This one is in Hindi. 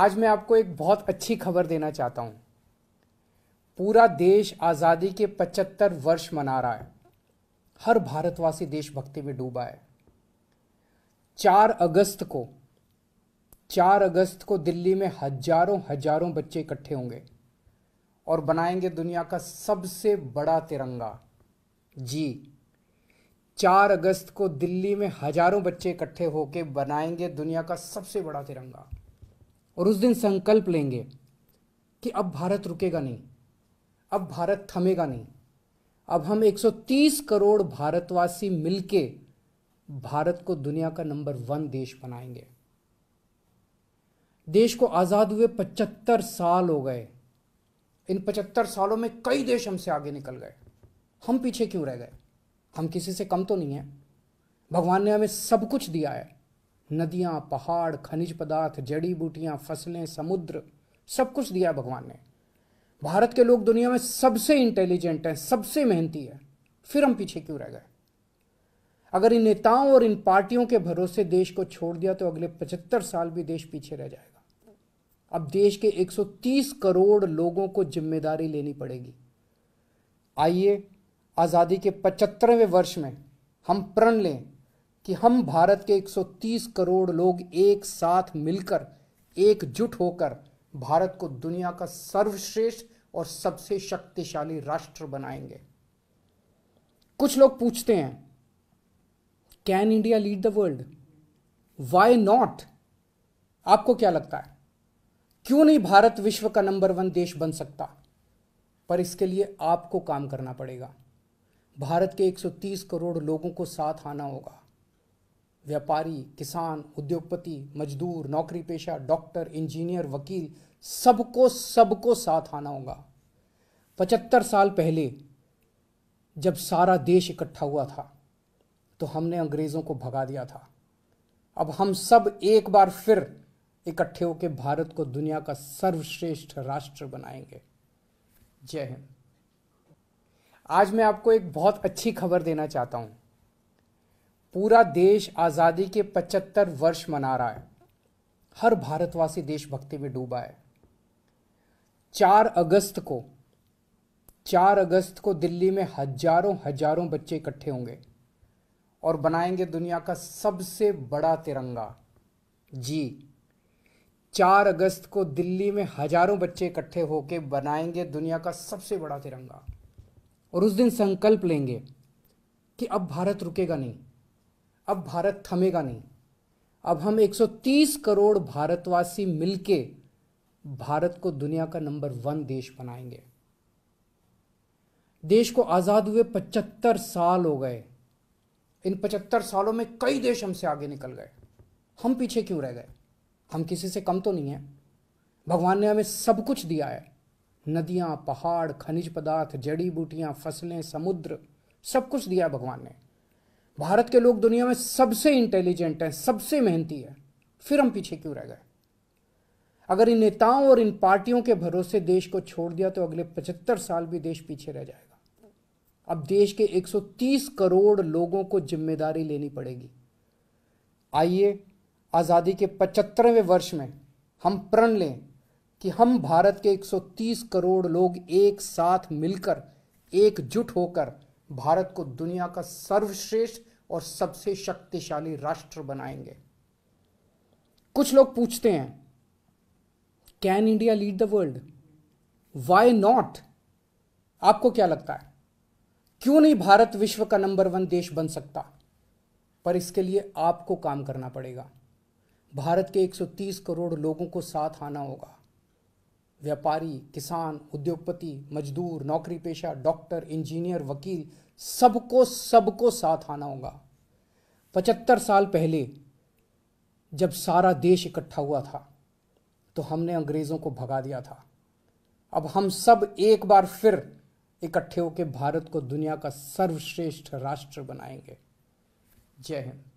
आज मैं आपको एक बहुत अच्छी खबर देना चाहता हूं पूरा देश आज़ादी के 75 वर्ष मना रहा है हर भारतवासी देशभक्ति में डूबा है चार अगस्त को चार अगस्त को दिल्ली में हजारों हजारों बच्चे इकट्ठे होंगे और बनाएंगे दुनिया का सबसे बड़ा तिरंगा जी चार अगस्त को दिल्ली में हजारों बच्चे इकट्ठे होकर बनाएंगे दुनिया का सबसे बड़ा तिरंगा और उस दिन संकल्प लेंगे कि अब भारत रुकेगा नहीं अब भारत थमेगा नहीं अब हम 130 करोड़ भारतवासी मिलके भारत को दुनिया का नंबर वन देश बनाएंगे देश को आज़ाद हुए 75 साल हो गए इन 75 सालों में कई देश हमसे आगे निकल गए हम पीछे क्यों रह गए हम किसी से कम तो नहीं है भगवान ने हमें सब कुछ दिया है नदियाँ पहाड़ खनिज पदार्थ जड़ी बूटियाँ फसलें समुद्र सब कुछ दिया भगवान ने भारत के लोग दुनिया में सबसे इंटेलिजेंट हैं सबसे मेहनती है फिर हम पीछे क्यों रह गए अगर इन नेताओं और इन पार्टियों के भरोसे देश को छोड़ दिया तो अगले पचहत्तर साल भी देश पीछे रह जाएगा अब देश के 130 करोड़ लोगों को जिम्मेदारी लेनी पड़ेगी आइए आज़ादी के पचहत्तरवें वर्ष में हम प्रण लें कि हम भारत के 130 करोड़ लोग एक साथ मिलकर एकजुट होकर भारत को दुनिया का सर्वश्रेष्ठ और सबसे शक्तिशाली राष्ट्र बनाएंगे कुछ लोग पूछते हैं can India lead the world why not आपको क्या लगता है क्यों नहीं भारत विश्व का नंबर वन देश बन सकता पर इसके लिए आपको काम करना पड़ेगा भारत के 130 करोड़ लोगों को साथ आना होगा व्यापारी किसान उद्योगपति मजदूर नौकरी पेशा डॉक्टर इंजीनियर वकील सबको सबको साथ आना होगा पचहत्तर साल पहले जब सारा देश इकट्ठा हुआ था तो हमने अंग्रेज़ों को भगा दिया था अब हम सब एक बार फिर इकट्ठे होकर भारत को दुनिया का सर्वश्रेष्ठ राष्ट्र बनाएंगे जय हिंद आज मैं आपको एक बहुत अच्छी खबर देना चाहता हूँ पूरा देश आज़ादी के 75 वर्ष मना रहा है हर भारतवासी देशभक्ति में डूबा है चार अगस्त को चार अगस्त को दिल्ली में हजारों हजारों बच्चे इकट्ठे होंगे और बनाएंगे दुनिया का सबसे बड़ा तिरंगा जी चार अगस्त को दिल्ली में हजारों बच्चे इकट्ठे होकर बनाएंगे दुनिया का सबसे बड़ा तिरंगा और उस दिन संकल्प लेंगे कि अब भारत रुकेगा नहीं अब भारत थमेगा नहीं अब हम 130 करोड़ भारतवासी मिलके भारत को दुनिया का नंबर वन देश बनाएंगे देश को आज़ाद हुए 75 साल हो गए इन 75 सालों में कई देश हमसे आगे निकल गए हम पीछे क्यों रह गए हम किसी से कम तो नहीं हैं भगवान ने हमें सब कुछ दिया है नदियाँ पहाड़ खनिज पदार्थ जड़ी बूटियाँ फसलें समुद्र सब कुछ दिया भगवान ने भारत के लोग दुनिया में सबसे इंटेलिजेंट हैं सबसे मेहनती है फिर हम पीछे क्यों रह गए अगर इन नेताओं और इन पार्टियों के भरोसे देश को छोड़ दिया तो अगले 75 साल भी देश पीछे रह जाएगा अब देश के 130 करोड़ लोगों को जिम्मेदारी लेनी पड़ेगी आइए आज़ादी के 75वें वर्ष में हम प्रण लें कि हम भारत के 130 करोड़ लोग एक साथ मिलकर एकजुट होकर भारत को दुनिया का सर्वश्रेष्ठ और सबसे शक्तिशाली राष्ट्र बनाएंगे कुछ लोग पूछते हैं can India lead the world why not आपको क्या लगता है क्यों नहीं भारत विश्व का नंबर वन देश बन सकता पर इसके लिए आपको काम करना पड़ेगा भारत के 130 करोड़ लोगों को साथ आना होगा व्यापारी किसान उद्योगपति मजदूर नौकरी पेशा डॉक्टर इंजीनियर वकील सबको सबको साथ आना होगा पचहत्तर साल पहले जब सारा देश इकट्ठा हुआ था तो हमने अंग्रेज़ों को भगा दिया था अब हम सब एक बार फिर इकट्ठे होकर भारत को दुनिया का सर्वश्रेष्ठ राष्ट्र बनाएंगे जय हिंद